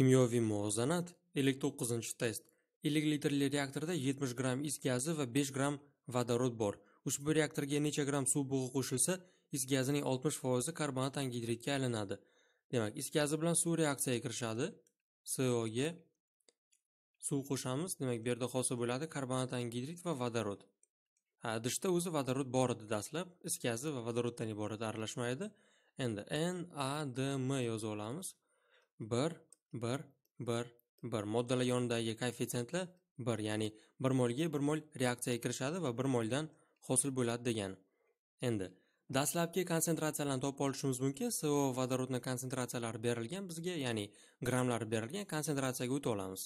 Kimyoviy muvozanat to'qqizinchi test 50 litrli reaktorda 70 gramm is gazi va 5 gramm vodorod bor. Ushbu reaktorga necha gramm suv bug'i qo'shilsa, is gazining 60% karbonat angidridga aylanadi. Demak, is gazi bilan suv reaksiyaga kirishadi. SOga suv qo'shamiz, demak, bu yerda hosil bo'ladi karbonat angidrid va vodorod. idishda o'zi vodorod bor edi dastlab, is gazi va vodoroddan iborat aralashma edi. Endi N A D M yozib olamiz. 1 bir bir bir moddalar yonidagi koeffitsientlar bir ya'ni bir molga bir mol reaksiyaga kirishadi va bir moldan hosil bo'ladi degan endi dastlabki konsentratsiyalarni topib olishimiz mumkin so vodorodni konsentratsiyalari berilgan bizga ya'ni grammlari berilgan konsentratsiyaga o'ta olamiz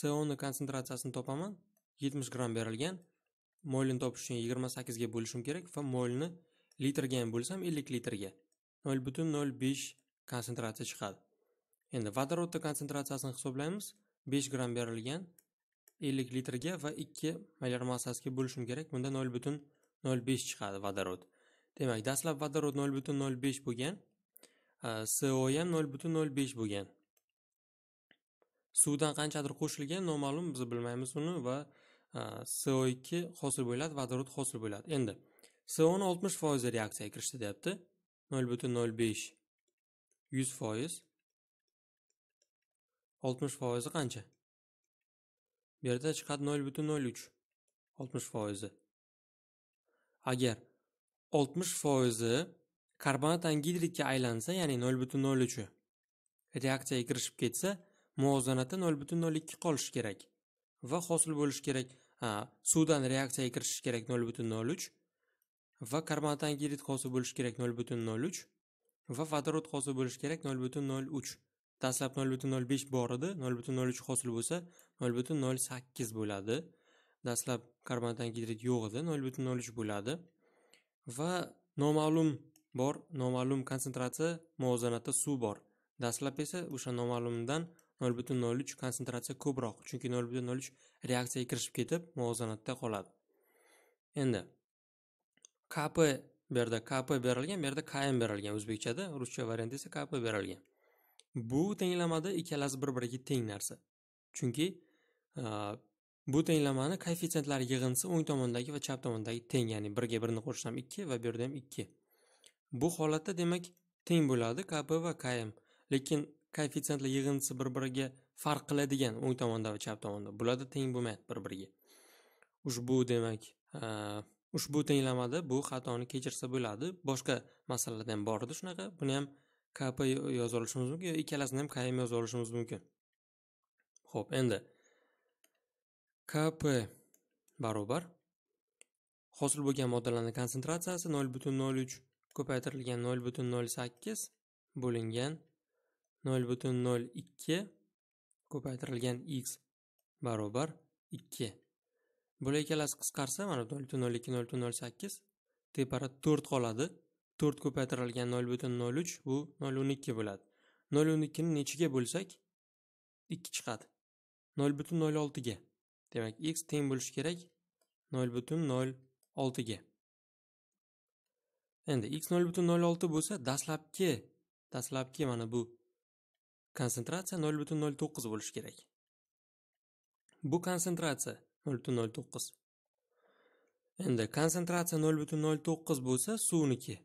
soni konsentratsiyasini topaman 70 gramm berilgan molni topish uchun 28 ga bo'lishim kerak va molni litrga ham bo'lsam 50 litrga 0.05 konsentratsiya chiqadi Endi vodorodda konsentratsiyasini hisoblaymiz. 5 gram berilgan 50 litrga va 2 molyar massasiga bo'lishim kerak. Bunda 0.05 chiqadi vodorod. Demak, dastlab vodorod 0.05 bo'lgan, CO ham 0.05 bo'lgan. Suvdan qanchadir qo'shilgan, noma'lum, biz bilmaymiz uni va co э, 2 hosil bo'ladi, vodorod hosil bo'ladi. Endi CO ni 60% reaksiyaga kirishdi deyapti. 0.05 100% oltmish foizi qancha bu yerda chiqadi nol butun nol uch oltmish foizi agar oltmish foizi karbonat angidridga aylansa ya'ni nol butun nol uchi reaksiyaga kirishib ketsa muvozanatda nol butun nol ikki qolishi kerak va hosil bo'lishi kerak suvdan reaksiyaga kirishishi kerak nol butun nol uch va karbonat angidrid hosil bo'lishi kerak nol butun nol uch va vodorod hosil bo'lishi kerak nol butun nol uch dastlab 0.05 bor edi 0.03 hosil bo'lsa 0.08 bo'ladi dastlab karbon gidrid yo'q edi 0.03 bo'ladi va noma'lum bor noma'lum konsentratsiya muvozanatda suv bor dastlab esa o'sha noma'lumdan 0.03 konsentratsiya ko'proq chunki 0.03 reaksiyaga kirishib ketib muvozanatda qoladi endi kp bu yerda kp berilgan bu yerda km berilgan o'zbekchada ruscha variant esa kp berilgan Bu tenglamada ikkalasi bir-biriga teng narsa. Chunki bu tenglamani koeffitsientlari yig'indisi o'ng tomondagi va chap tomondagi teng, ya'ni 1 ga 1 ni qo'shsam 2 va bu yerda ham 2. Bu holatda demak teng bo'ladi KP va KM. Lekin koeffitsientlar yig'indisi bir-biriga farq qiladigan o'ng tomonda va chap tomonda. Bularda teng bo'lmaydi bir-biriga. Ushbu demak, ushbu tenglamada bu xatoni kechirsa bo'ladi boshqa masalalarda ham bor edi shunaqa buni ham kp yoza olishimiz mumkin yo ikkalasini ham km yoza olishimiz mumkin ho'p endi kp barobar hosil bo'lgan moddalarni konsentratsiyasi nol butun nol uch ko'paytirilgan nol butun nol sakkiz bo'lingan nol butun nol ikki ko'paytirilgan x barobar ikki bular ikkalasi qisqarsa mana nol butun nol ikki nol butun nol sakkiz tepada to'rt qoladi 4 ko'paytirilgan 0.03 bu 0.12 bo'ladi. 0.12 ni nechiga bo'lsak 2 chiqadi. 0.06 ga. Demak x teng bo'lishi kerak 0.06 ga. Endi x 0.06 bo'lsa dastlabki dastlabki mana bu konsentratsiya 0.09 bo'lishi kerak. Bu konsentratsiya 0.09. Endi konsentratsiya 0.09 bo'lsa suvniki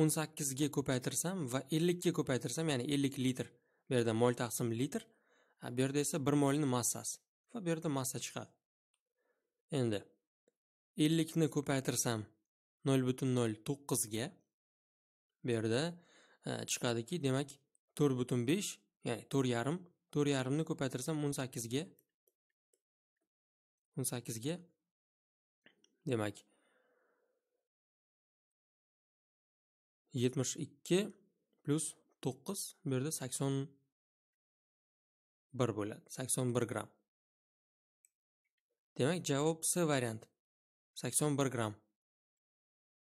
o'n sakkizga ko'paytirsam va ellikka ko'paytirsam ya'ni ellik litr bu yerda mol taqsim litr bu yerda esa bir molni massasi va bu yerda massa chiqadi endi ellikni ko'paytirsam nol butun nol to'qqizga bu yerda chiqadiki demak to'rt butun besh ya'ni to'rt yarim to'rt yarimni ko'paytirsam o'n sakkizga o'n sakkizga demak yetmish ikki plyus to'qqiz bu yerda sakson bir bo'ladi sakson bir gramm demak javob c varianti sakson bir gramm